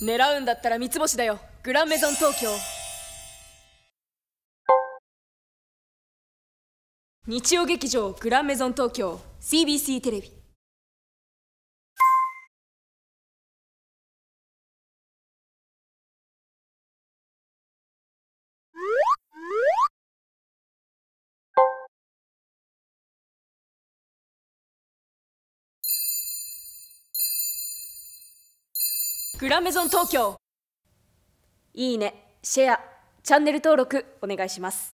狙うんだったら三つ星だよグランメゾン東京日曜劇場「グランメゾン東京」CBC テレビグラメゾン東京いいねシェアチャンネル登録お願いします